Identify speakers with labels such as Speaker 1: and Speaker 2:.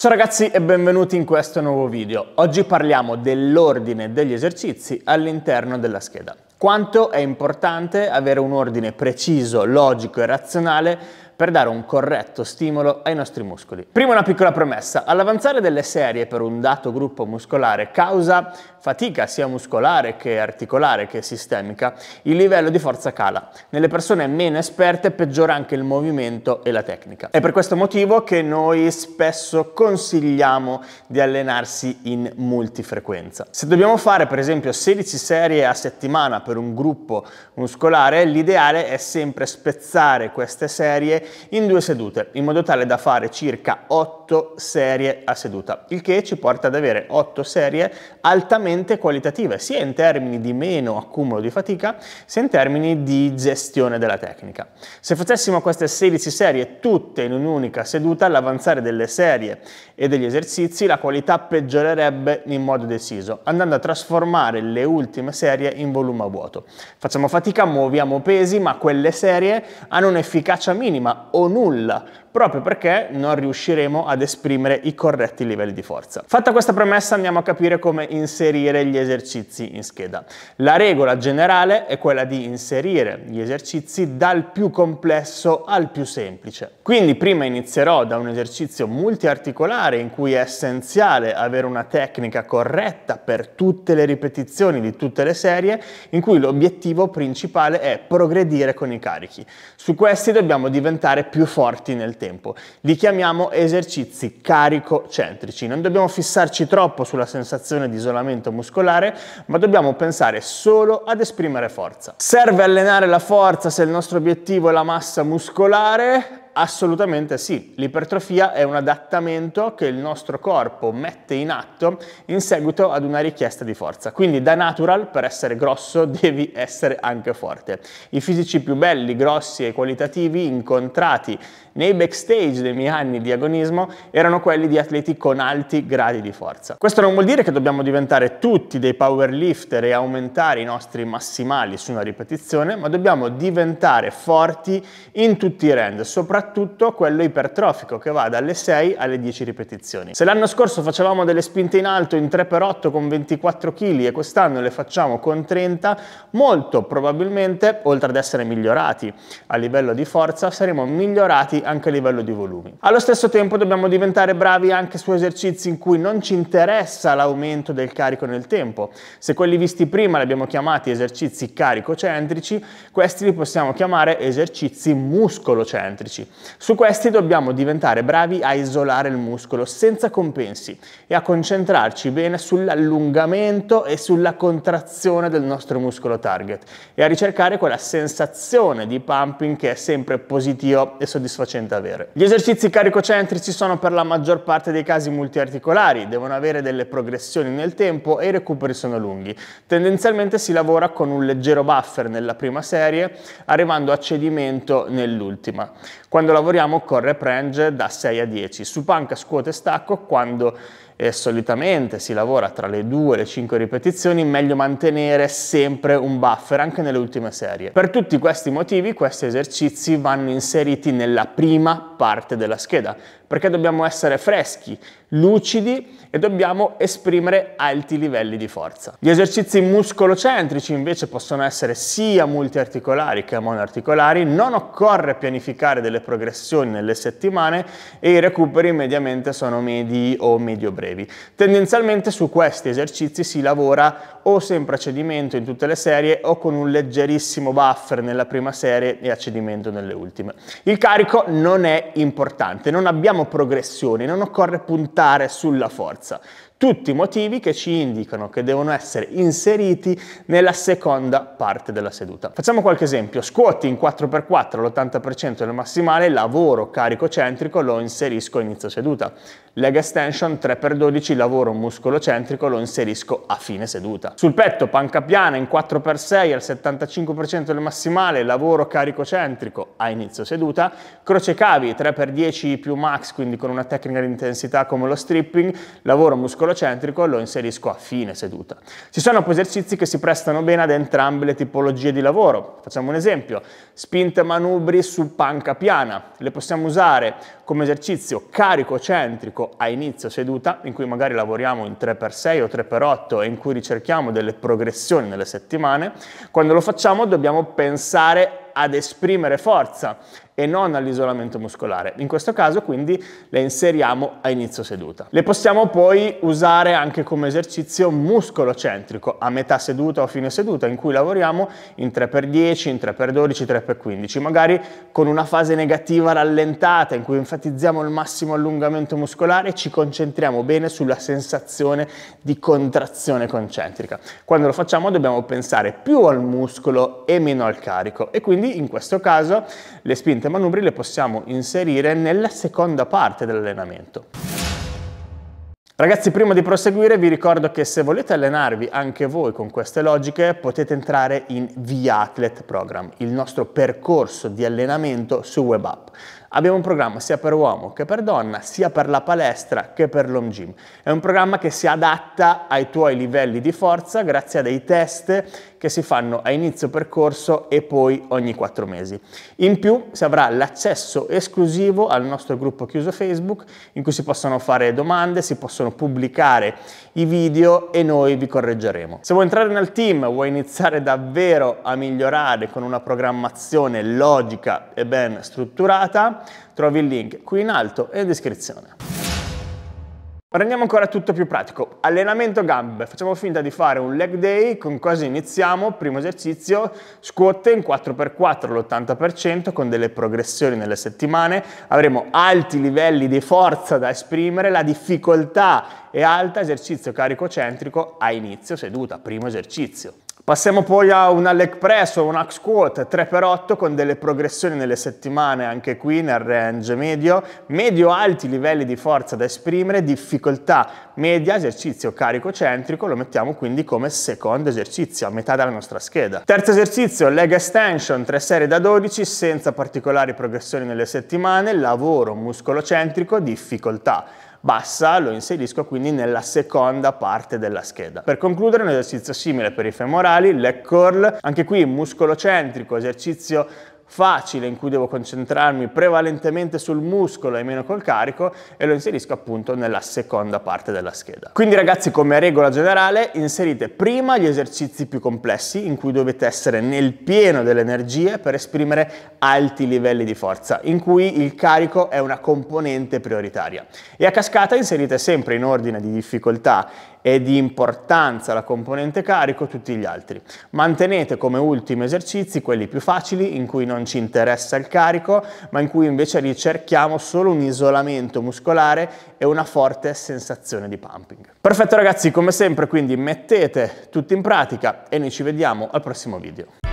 Speaker 1: Ciao ragazzi e benvenuti in questo nuovo video. Oggi parliamo dell'ordine degli esercizi all'interno della scheda. Quanto è importante avere un ordine preciso, logico e razionale per dare un corretto stimolo ai nostri muscoli. Prima una piccola premessa, all'avanzare delle serie per un dato gruppo muscolare causa fatica sia muscolare che articolare che sistemica, il livello di forza cala. Nelle persone meno esperte peggiora anche il movimento e la tecnica. È per questo motivo che noi spesso consigliamo di allenarsi in multifrequenza. Se dobbiamo fare per esempio 16 serie a settimana per un gruppo muscolare, l'ideale è sempre spezzare queste serie in due sedute, in modo tale da fare circa 8 serie a seduta, il che ci porta ad avere 8 serie altamente qualitative, sia in termini di meno accumulo di fatica, sia in termini di gestione della tecnica. Se facessimo queste 16 serie tutte in un'unica seduta, l'avanzare delle serie e degli esercizi, la qualità peggiorerebbe in modo deciso, andando a trasformare le ultime serie in volume a vuoto. Facciamo fatica, muoviamo pesi, ma quelle serie hanno un'efficacia minima o nulla proprio perché non riusciremo ad esprimere i corretti livelli di forza. Fatta questa premessa andiamo a capire come inserire gli esercizi in scheda. La regola generale è quella di inserire gli esercizi dal più complesso al più semplice. Quindi prima inizierò da un esercizio multiarticolare in cui è essenziale avere una tecnica corretta per tutte le ripetizioni di tutte le serie, in cui l'obiettivo principale è progredire con i carichi. Su questi dobbiamo diventare più forti nel tempo tempo. Li chiamiamo esercizi carico-centrici. Non dobbiamo fissarci troppo sulla sensazione di isolamento muscolare, ma dobbiamo pensare solo ad esprimere forza. Serve allenare la forza se il nostro obiettivo è la massa muscolare? Assolutamente sì, l'ipertrofia è un adattamento che il nostro corpo mette in atto in seguito ad una richiesta di forza. Quindi da natural, per essere grosso, devi essere anche forte. I fisici più belli, grossi e qualitativi incontrati nei backstage dei miei anni di agonismo erano quelli di atleti con alti gradi di forza. Questo non vuol dire che dobbiamo diventare tutti dei powerlifter e aumentare i nostri massimali su una ripetizione, ma dobbiamo diventare forti in tutti i rand, soprattutto quello ipertrofico che va dalle 6 alle 10 ripetizioni. Se l'anno scorso facevamo delle spinte in alto in 3x8 con 24 kg e quest'anno le facciamo con 30, molto probabilmente, oltre ad essere migliorati a livello di forza, saremo migliorati anche a livello di volumi. Allo stesso tempo dobbiamo diventare bravi anche su esercizi in cui non ci interessa l'aumento del carico nel tempo. Se quelli visti prima li abbiamo chiamati esercizi caricocentrici, questi li possiamo chiamare esercizi muscolocentrici. Su questi dobbiamo diventare bravi a isolare il muscolo senza compensi e a concentrarci bene sull'allungamento e sulla contrazione del nostro muscolo target e a ricercare quella sensazione di pumping che è sempre positiva e soddisfacente piacente avere. Gli esercizi caricocentrici sono per la maggior parte dei casi multiarticolari, devono avere delle progressioni nel tempo e i recuperi sono lunghi. Tendenzialmente si lavora con un leggero buffer nella prima serie, arrivando a cedimento nell'ultima. Quando lavoriamo occorre range da 6 a 10. Su panca, scuote stacco, quando e solitamente si lavora tra le 2 e le 5 ripetizioni, meglio mantenere sempre un buffer anche nelle ultime serie. Per tutti questi motivi questi esercizi vanno inseriti nella prima parte della scheda, perché dobbiamo essere freschi, lucidi e dobbiamo esprimere alti livelli di forza. Gli esercizi muscolocentrici invece possono essere sia multiarticolari che monoarticolari, non occorre pianificare delle progressioni nelle settimane e i recuperi mediamente sono medi o medio brevi brevi. Tendenzialmente su questi esercizi si lavora o sempre a cedimento in tutte le serie o con un leggerissimo buffer nella prima serie e a cedimento nelle ultime. Il carico non è importante, non abbiamo progressioni, non occorre puntare sulla forza tutti i motivi che ci indicano che devono essere inseriti nella seconda parte della seduta. Facciamo qualche esempio, scuoti in 4x4 all'80% del massimale, lavoro carico centrico, lo inserisco a inizio seduta, leg extension 3x12, lavoro muscolo centrico, lo inserisco a fine seduta. Sul petto panca piana in 4x6 al 75% del massimale, lavoro carico centrico a inizio seduta, Croce cavi 3x10 più max, quindi con una tecnica di intensità come lo stripping, lavoro muscolo circolo centrico e lo inserisco a fine seduta. Ci sono poi esercizi che si prestano bene ad entrambe le tipologie di lavoro. Facciamo un esempio, spinte manubri su panca piana. Le possiamo usare come esercizio carico centrico a inizio seduta, in cui magari lavoriamo in 3x6 o 3x8 e in cui ricerchiamo delle progressioni nelle settimane. Quando lo facciamo dobbiamo pensare ad esprimere forza e non all'isolamento muscolare. In questo caso quindi le inseriamo a inizio seduta. Le possiamo poi usare anche come esercizio muscolocentrico a metà seduta o fine seduta in cui lavoriamo in 3x10, in 3x12, 3x15, magari con una fase negativa rallentata in cui enfatizziamo il massimo allungamento muscolare e ci concentriamo bene sulla sensazione di contrazione concentrica. Quando lo facciamo dobbiamo pensare più al muscolo e meno al carico e quindi quindi in questo caso le spinte manubri le possiamo inserire nella seconda parte dell'allenamento. Ragazzi, prima di proseguire vi ricordo che se volete allenarvi anche voi con queste logiche potete entrare in The Athlete Program, il nostro percorso di allenamento su web app. Abbiamo un programma sia per uomo che per donna, sia per la palestra che per l'home gym. È un programma che si adatta ai tuoi livelli di forza grazie a dei test che si fanno a inizio percorso e poi ogni quattro mesi. In più si avrà l'accesso esclusivo al nostro gruppo chiuso Facebook in cui si possono fare domande, si possono pubblicare i video e noi vi correggeremo. Se vuoi entrare nel team, vuoi iniziare davvero a migliorare con una programmazione logica e ben strutturata, trovi il link qui in alto e in descrizione. Prendiamo ancora tutto più pratico. Allenamento gambe. Facciamo finta di fare un leg day. Con cosa iniziamo? Primo esercizio, squat in 4x4 l'80% con delle progressioni nelle settimane. Avremo alti livelli di forza da esprimere, la difficoltà è alta, esercizio carico centrico a inizio seduta, primo esercizio. Passiamo poi a una leg press o una axe squat 3x8 con delle progressioni nelle settimane anche qui nel range medio, medio-alti livelli di forza da esprimere, difficoltà media, esercizio carico centrico, lo mettiamo quindi come secondo esercizio a metà della nostra scheda. Terzo esercizio, leg extension, 3 serie da 12 senza particolari progressioni nelle settimane, lavoro muscolo-centrico, difficoltà bassa lo inserisco quindi nella seconda parte della scheda. Per concludere un esercizio simile per i femorali, leg curl, anche qui muscolocentrico, esercizio facile in cui devo concentrarmi prevalentemente sul muscolo e meno col carico e lo inserisco appunto nella seconda parte della scheda. Quindi ragazzi come regola generale inserite prima gli esercizi più complessi in cui dovete essere nel pieno delle energie per esprimere alti livelli di forza in cui il carico è una componente prioritaria e a cascata inserite sempre in ordine di difficoltà e di importanza la componente carico tutti gli altri. Mantenete come ultimi esercizi quelli più facili in cui non non ci interessa il carico, ma in cui invece ricerchiamo solo un isolamento muscolare e una forte sensazione di pumping. Perfetto ragazzi, come sempre quindi mettete tutto in pratica e noi ci vediamo al prossimo video.